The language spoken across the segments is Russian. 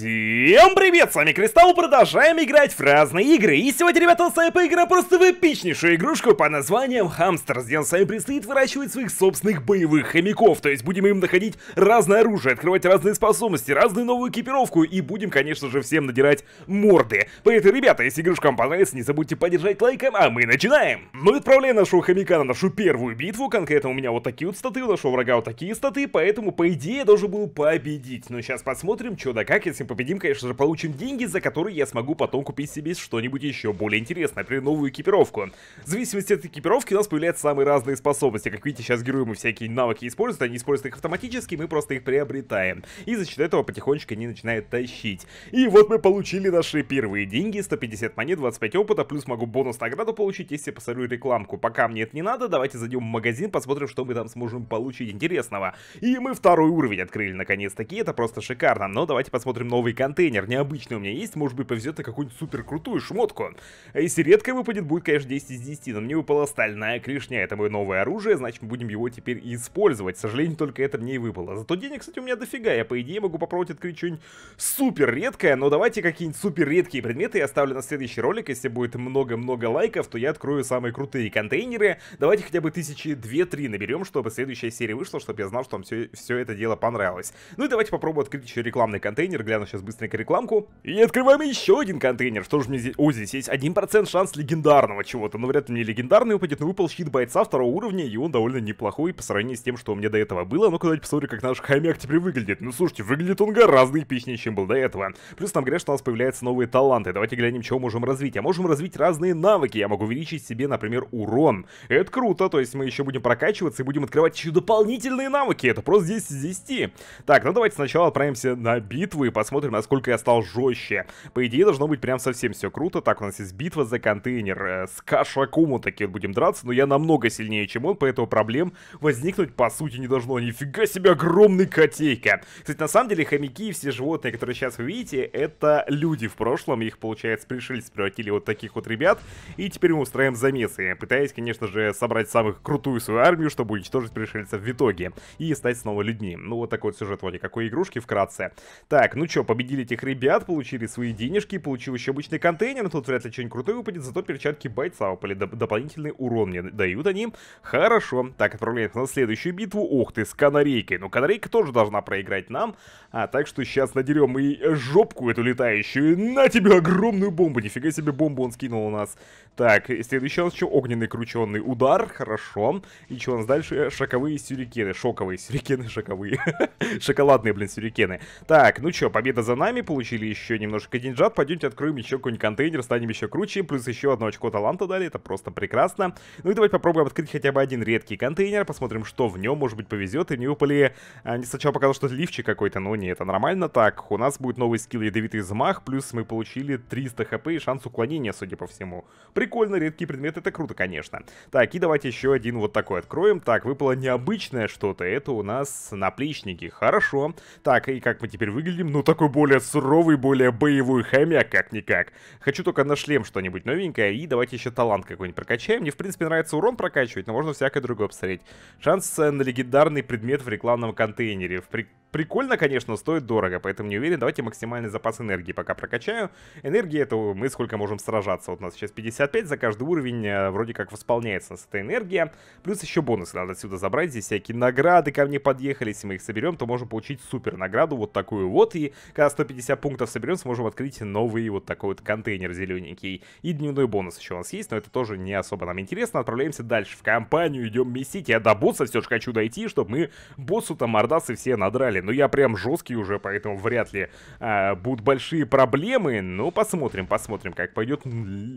Всем привет, с вами Кристалл, продолжаем играть в разные игры, и сегодня, ребята, с вами поиграем просто в эпичнейшую игрушку по названием Хамстер, где нам с вами предстоит выращивать своих собственных боевых хомяков, то есть будем им находить разное оружие, открывать разные способности, разную новую экипировку, и будем, конечно же, всем надирать морды. Поэтому, ребята, если игрушка вам понравится, не забудьте поддержать лайком, а мы начинаем! Мы отправляем нашего хомяка на нашу первую битву, конкретно у меня вот такие вот статы, у нашего врага вот такие статы, поэтому, по идее, я должен был победить, но сейчас посмотрим, что да как, если если победим, конечно же, получим деньги, за которые я смогу потом купить себе что-нибудь еще более интересное, например, новую экипировку. В зависимости от экипировки у нас появляются самые разные способности. Как видите, сейчас герои мы всякие навыки используют, они используют их автоматически, мы просто их приобретаем. И за счет этого потихонечку они начинают тащить. И вот мы получили наши первые деньги, 150 монет, 25 опыта, плюс могу бонус награду получить, если посмотрю рекламку. Пока мне это не надо, давайте зайдем в магазин, посмотрим, что мы там сможем получить интересного. И мы второй уровень открыли наконец-таки, это просто шикарно. Но давайте посмотрим новый контейнер. Необычный у меня есть, может быть повезет на какую-нибудь супер крутую шмотку. А если редко выпадет, будет, конечно, 10 из 10, но мне выпала стальная клешня. Это мое новое оружие, значит мы будем его теперь использовать. К сожалению, только это мне и выпало. Зато денег, кстати, у меня дофига. Я, по идее, могу попробовать открыть что-нибудь супер редкое, но давайте какие-нибудь супер редкие предметы я оставлю на следующий ролик. Если будет много-много лайков, то я открою самые крутые контейнеры. Давайте хотя бы тысячи две-три наберем, чтобы следующая серия вышла, чтобы я знал, что вам все, все это дело понравилось. Ну и давайте попробую открыть еще рекламный контейнер, гляну, Ладно, сейчас быстренько рекламку. И открываем еще один контейнер. Что же мне здесь... О, здесь есть 1% шанс легендарного чего-то. Но ну, вряд ли мне легендарный упадет, но выпал щит бойца второго уровня, и он довольно неплохой по сравнению с тем, что у меня до этого было. Ну-ка, давайте посмотрим, как наш хомяк теперь выглядит. Ну, слушайте, выглядит он гораздо эпичнее, чем был до этого. Плюс нам говорят, что у нас появляются новые таланты. Давайте глянем, чего можем развить. А можем развить разные навыки. Я могу увеличить себе, например, урон. Это круто, то есть мы еще будем прокачиваться и будем открывать еще дополнительные навыки. Это просто 10 из 10. Так, ну давайте сначала отправимся на битву и посмотрим, посмотрим, насколько я стал жестче. По идее, должно быть прям совсем все круто. Так, у нас есть битва за контейнер. Э, с Кашакумо таки будем драться, но я намного сильнее, чем он, поэтому проблем возникнуть по сути не должно. Нифига себе огромный котейка. Кстати, на самом деле хомяки и все животные, которые сейчас вы видите, это люди в прошлом. Их, получается, пришельцы превратили вот таких вот ребят. И теперь мы устраиваем замесы, пытаясь, конечно же, собрать самых крутую свою армию, чтобы уничтожить пришельцев в итоге. И стать снова людьми. Ну, вот такой вот сюжет вроде какой игрушки вкратце. Так, ну чё, победили этих ребят, получили свои денежки, получил еще обычный контейнер, тут вряд ли что-нибудь крутое выпадет, зато перчатки бойца упали, доп дополнительный урон мне дают они. Хорошо, так, отправляемся на следующую битву, ох ты, с канарейкой, ну канарейка тоже должна проиграть нам, а так что сейчас надерем и жопку эту летающую, на тебе огромную бомбу, нифига себе бомбу он скинул у нас. Так, следующий у нас что огненный крученный удар, хорошо, и что у нас дальше? Шоковые сюрикены, шоковые сюрикены, шоковые, шоколадные, блин, сюрикены. Так, ну что, победа рейда за нами, получили еще немножко деньжат, пойдемте откроем еще какой-нибудь контейнер, станем еще круче, плюс еще одно очко таланта дали, это просто прекрасно. Ну и давайте попробуем открыть хотя бы один редкий контейнер, посмотрим, что в нем, может быть, повезет, и не упали... А, сначала показал что лифчик какой-то, но нет, это нормально так. У нас будет новый скилл ядовитый взмах, плюс мы получили 300 хп и шанс уклонения, судя по всему. Прикольно, редкие предметы, это круто, конечно. Так, и давайте еще один вот такой откроем. Так, выпало необычное что-то, это у нас наплечники, хорошо. Так, и как мы теперь выглядим? Ну, такой такой более суровый, более боевой хомяк, как-никак. Хочу только на шлем что-нибудь новенькое, и давайте еще талант какой-нибудь прокачаем. Мне, в принципе, нравится урон прокачивать, но можно всякое другое посмотреть. Шанс на легендарный предмет в рекламном контейнере. В при... Прикольно, конечно, стоит дорого, поэтому не уверен. Давайте максимальный запас энергии пока прокачаю. Энергии это мы сколько можем сражаться. Вот у нас сейчас 55, за каждый уровень э, вроде как восполняется у нас эта энергия. Плюс еще бонусы надо отсюда забрать. Здесь всякие награды ко мне подъехали. Если мы их соберем, то можем получить супер награду, вот такую вот. И когда 150 пунктов соберем, сможем открыть новый вот такой вот контейнер зелененький. И дневной бонус еще у нас есть, но это тоже не особо нам интересно. Отправляемся дальше в компанию, идем месить. Я до босса все же хочу дойти, чтобы мы боссу там мордасы все надрали но ну, я прям жесткий уже, поэтому вряд ли а, будут большие проблемы. Ну, посмотрим, посмотрим, как пойдет.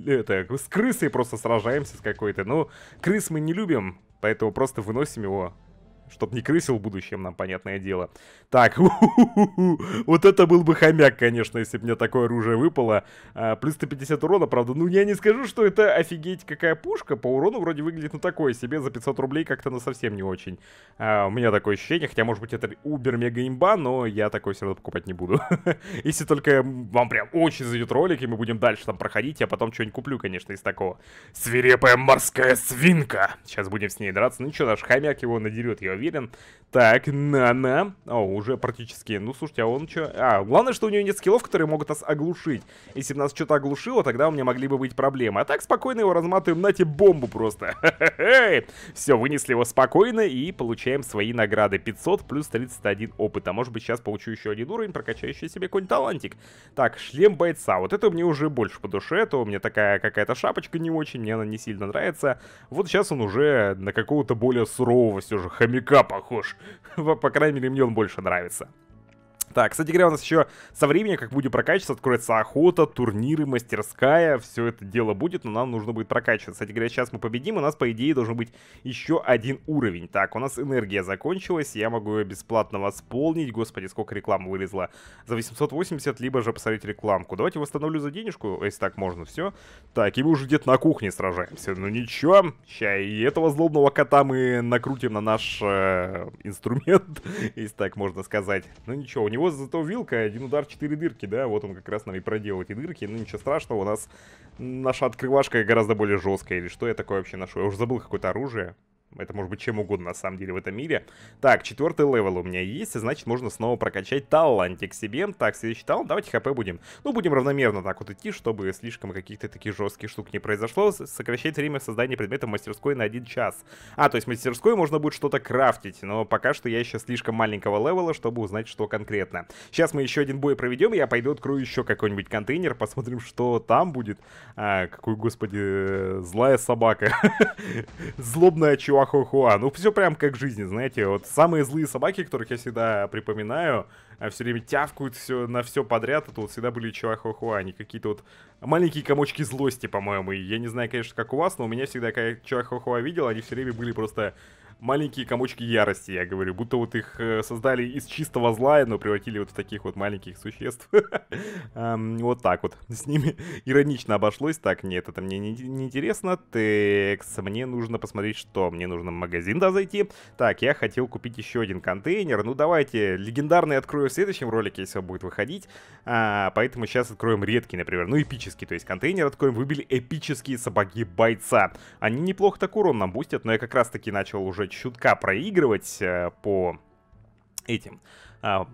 Это, с крысой просто сражаемся с какой-то. Но ну, крыс мы не любим, поэтому просто выносим его Чтоб не крысил в будущем нам, понятное дело. Так, вот это был бы хомяк, конечно, если бы мне такое оружие выпало. А, плюс 150 урона, правда. Ну, я не скажу, что это офигеть какая пушка. По урону вроде выглядит, ну, такое себе. За 500 рублей как-то, ну, совсем не очень. А, у меня такое ощущение. Хотя, может быть, это убер-мега-имба, но я такое все равно покупать не буду. если только вам прям очень зайдет ролик, и мы будем дальше там проходить. Я потом что-нибудь куплю, конечно, из такого. Свирепая морская свинка. Сейчас будем с ней драться. Ну, ничего, наш хомяк его надерет, я уверен. Так, на-на. О, уже практически. Ну, слушайте, а он что? А, главное, что у него нет скиллов, которые могут нас оглушить. Если бы нас что-то оглушило, тогда у меня могли бы быть проблемы. А так, спокойно его разматываем, нате, бомбу просто. Все, вынесли его спокойно и получаем свои награды. 500 плюс 31 опыта. Может быть, сейчас получу еще один уровень, прокачающий себе какой-нибудь талантик. Так, шлем бойца. Вот это мне уже больше по душе. Это у меня такая какая-то шапочка не очень, мне она не сильно нравится. Вот сейчас он уже на какого-то более сурового все же хомяка наверняка похож. По крайней мере, мне он больше нравится. Так, кстати говоря, у нас еще со временем, как будем прокачиваться, откроется охота, турниры, мастерская, все это дело будет, но нам нужно будет прокачиваться. Кстати говоря, сейчас мы победим, у нас, по идее, должен быть еще один уровень. Так, у нас энергия закончилась, я могу ее бесплатно восполнить. Господи, сколько рекламы вылезла. За 880, либо же посмотреть рекламку. Давайте восстановлю за денежку, если так можно, все. Так, и мы уже где-то на кухне сражаемся. Ну ничего, ща и этого злобного кота мы накрутим на наш э, инструмент, если так можно сказать. Ну ничего, у него него зато вилка, один удар, четыре дырки, да, вот он как раз нам и проделал эти дырки, ну ничего страшного, у нас наша открывашка гораздо более жесткая, или что я такое вообще ношу, я уже забыл какое-то оружие. Это может быть чем угодно, на самом деле, в этом мире. Так, четвертый левел у меня есть, и значит, можно снова прокачать талантик себе. Так, следующий талант, давайте хп будем. Ну, будем равномерно так вот идти, чтобы слишком каких-то таких жестких штук не произошло. Сокращать время создания предмета в мастерской на один час. А, то есть в мастерской можно будет что-то крафтить, но пока что я еще слишком маленького левела, чтобы узнать, что конкретно. Сейчас мы еще один бой проведем, я пойду открою еще какой-нибудь контейнер, посмотрим, что там будет. А, какой, господи, злая собака. Злобная чувак чуахуахуа. Ну, все прям как в жизни, знаете. Вот самые злые собаки, которых я всегда припоминаю, а все время тявкают все, на все подряд. Это вот всегда были чуахуахуа. Они какие-то вот маленькие комочки злости, по-моему. И я не знаю, конечно, как у вас, но у меня всегда, когда чуахуахуа видел, они все время были просто маленькие комочки ярости, я говорю. Будто вот их э, создали из чистого зла, но превратили вот в таких вот маленьких существ. Вот так вот. С ними иронично обошлось. Так, нет, это мне не интересно. Текс, мне нужно посмотреть, что. Мне нужно в магазин, да, зайти. Так, я хотел купить еще один контейнер. Ну, давайте. Легендарный открою в следующем ролике, если он будет выходить. А, поэтому сейчас откроем редкий, например. Ну, эпический. То есть контейнер откроем. Выбили эпические сапоги бойца. Они неплохо так урон нам бустят, но я как раз таки начал уже чутка проигрывать э, по этим а,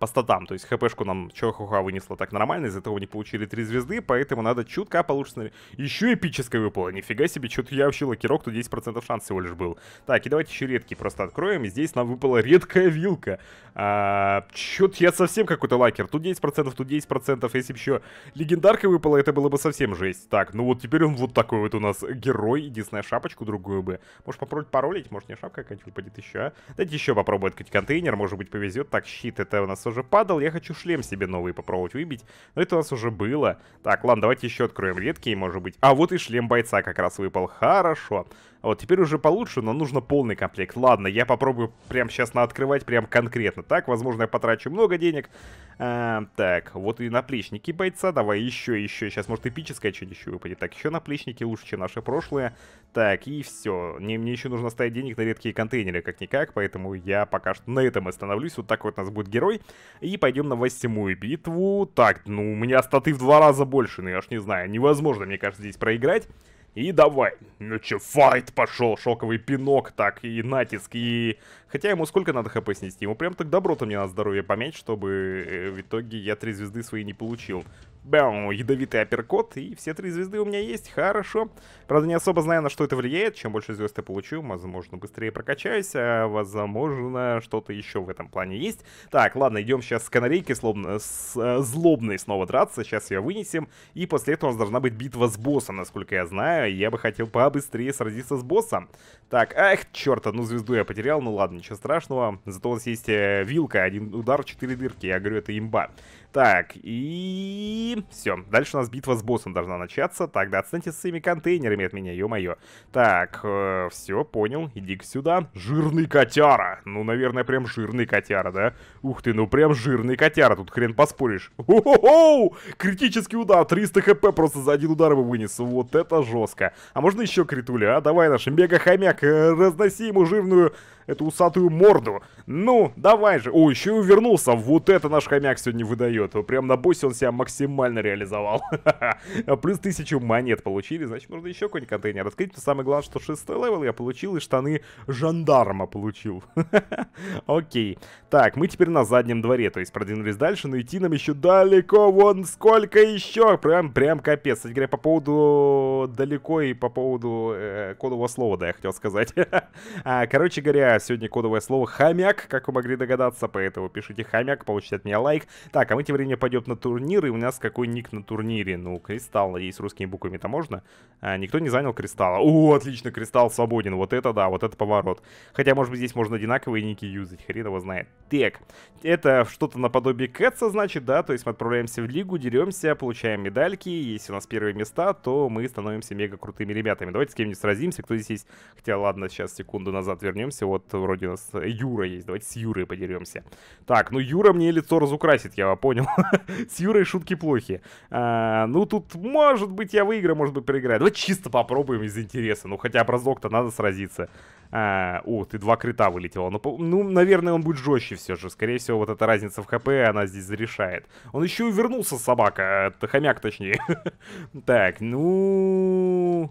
по статам. То есть хпшку нам Чохуха вынесла так нормально, из-за этого не получили три звезды, поэтому надо чутка получше. Еще эпическое выпало, нифига себе, что-то я вообще лакирок, то 10% шанс всего лишь был. Так, и давайте еще редкий просто откроем, здесь нам выпала редкая вилка. А, Чё-то я совсем какой-то лакер, тут 10%, тут 10%, если бы еще легендарка выпала, это было бы совсем жесть. Так, ну вот теперь он вот такой вот у нас герой, единственная шапочку другую бы. Может попробовать паролить, может не шапка какая-нибудь выпадет еще, а? Дайте еще попробовать открыть контейнер, может быть повезет. Так, щит, это у нас уже падал, я хочу шлем себе новый попробовать выбить. Но это у нас уже было. Так, ладно, давайте еще откроем редкие, может быть. А вот и шлем бойца как раз выпал. Хорошо. Вот, теперь уже получше, но нужно полный комплект. Ладно, я попробую прямо сейчас на открывать прям конкретно. Так, возможно, я потрачу много денег. А, так, вот и наплечники бойца. Давай еще, еще. Сейчас, может, эпическое что-нибудь еще выпадет. Так, еще наплечники лучше, чем наши прошлые. Так, и все. Мне, мне еще нужно ставить денег на редкие контейнеры, как-никак. Поэтому я пока что на этом остановлюсь. Вот такой вот у нас будет герой. И пойдем на восьмую битву. Так, ну, у меня статы в два раза больше, ну я ж не знаю, невозможно, мне кажется, здесь проиграть. И давай. Ну че, файт пошел, шоковый пинок, так, и натиск, и... Хотя ему сколько надо хп снести? Ему прям так добро-то мне на здоровье помять, чтобы э, в итоге я три звезды свои не получил. Бэу, ядовитый апперкот, и все три звезды у меня есть, хорошо. Правда, не особо знаю, на что это влияет. Чем больше звезд я получу, возможно, быстрее прокачаюсь, а возможно, что-то еще в этом плане есть. Так, ладно, идем сейчас с канарейки, словно с э, злобной снова драться, сейчас ее вынесем. И после этого у нас должна быть битва с боссом, насколько я знаю. Я бы хотел побыстрее сразиться с боссом. Так, ах, черт, одну звезду я потерял, ну ладно, ничего страшного. Зато у нас есть э, вилка, один удар, четыре дырки, я говорю, это имба. Так, и... Все, дальше у нас битва с боссом должна начаться. Тогда отстаньте с своими контейнерами от меня, ё-моё. Так, э, все, понял, иди к сюда. Жирный котяра. Ну, наверное, прям жирный котяра, да? Ух ты, ну прям жирный котяра, тут хрен поспоришь. О-хо-хо! Критический удар, 300 хп просто за один удар его вынес. Вот это жестко. А можно еще критуля, а? Давай наш мега-хомяк, э, разноси ему жирную эту усатую морду. Ну, давай же. О, еще и увернулся. Вот это наш хомяк сегодня выдает дает. Прям на боссе он себя максимально реализовал. Плюс тысячу монет получили, значит, нужно еще какой-нибудь контейнер открыть. Но самое главное, что шестой левел я получил, и штаны жандарма получил. Окей. Так, мы теперь на заднем дворе, то есть продвинулись дальше, но идти нам еще далеко, вон сколько еще! Прям, прям капец. Кстати говоря, по поводу далеко и по поводу э, кодового слова, да, я хотел сказать. А Короче говоря, сегодня кодовое слово хомяк, как вы могли догадаться, поэтому пишите хомяк, получите от меня лайк. Так, а мы время пойдет на турнир, и у нас какой ник на турнире? Ну, Кристалл, есть русскими буквами это можно. А, никто не занял Кристалла. О, отлично, Кристалл свободен. Вот это да, вот это поворот. Хотя, может быть, здесь можно одинаковые ники юзать, хрен его знает. Так, это что-то наподобие Кэтса, значит, да? То есть мы отправляемся в лигу, деремся, получаем медальки. Если у нас первые места, то мы становимся мега крутыми ребятами. Давайте с кем-нибудь сразимся, кто здесь есть. Хотя, ладно, сейчас секунду назад вернемся. Вот вроде у нас э, Юра есть. Давайте с Юрой подеремся. Так, ну Юра мне лицо разукрасит, я понял понял. С Юрой шутки плохи. А, ну, тут, может быть, я выиграю, может быть, проиграю. Давай чисто попробуем из интереса. Ну, хотя бы разок-то надо сразиться. А, о, ты два крита вылетело. Ну, ну, наверное, он будет жестче все же. Скорее всего, вот эта разница в хп, она здесь зарешает. Он еще и вернулся, собака. Это хомяк, точнее. так, ну...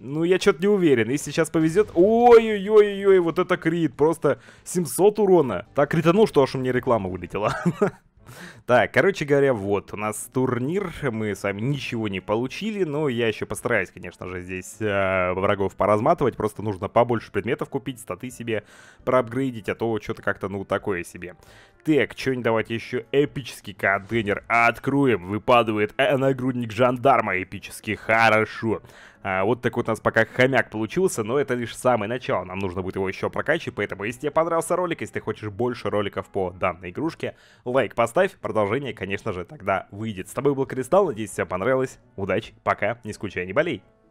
Ну, я что-то не уверен. Если сейчас повезет... Ой-ой-ой-ой, вот это крит. Просто 700 урона. Так кританул, что аж у меня реклама вылетела. Так, короче говоря, вот, у нас турнир, мы с вами ничего не получили, но я еще постараюсь, конечно же, здесь э, врагов поразматывать, просто нужно побольше предметов купить, статы себе проапгрейдить, а то что-то как-то, ну, такое себе. Так, что-нибудь давайте еще эпический контейнер откроем, выпадывает э, нагрудник жандарма эпический, хорошо. А, вот такой вот у нас пока хомяк получился, но это лишь самое начало. Нам нужно будет его еще прокачивать, поэтому если тебе понравился ролик, если ты хочешь больше роликов по данной игрушке, лайк поставь, продолжение, конечно же, тогда выйдет. С тобой был Кристалл, надеюсь, тебе понравилось. Удачи, пока, не скучай, не болей.